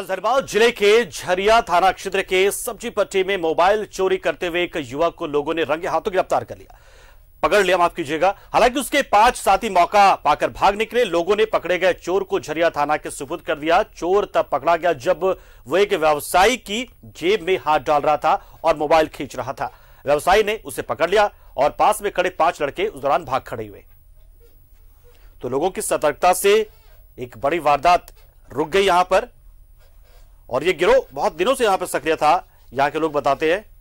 हजरबाद जिले के झरिया थाना क्षेत्र के सब्जी पट्टी में मोबाइल चोरी करते हुए एक युवक को लोगों ने रंगे हाथों गिरफ्तार कर लिया पकड़ लिया माफ कीजिएगा हालांकि उसके पांच साथी मौका पाकर भाग निकले लोगों ने पकड़े गए चोर को झरिया थाना के सुपुर्द कर दिया चोर तब पकड़ा गया जब वो एक व्यवसायी की जेब में हाथ डाल रहा था और मोबाइल खींच रहा था व्यवसायी ने उसे पकड़ लिया और पास में खड़े पांच लड़के उस दौरान भाग खड़े हुए तो लोगों की सतर्कता से एक बड़ी वारदात रुक गई यहां पर और ये गिरोह बहुत दिनों से यहाँ पर सक्रिय था यहाँ के लोग बताते हैं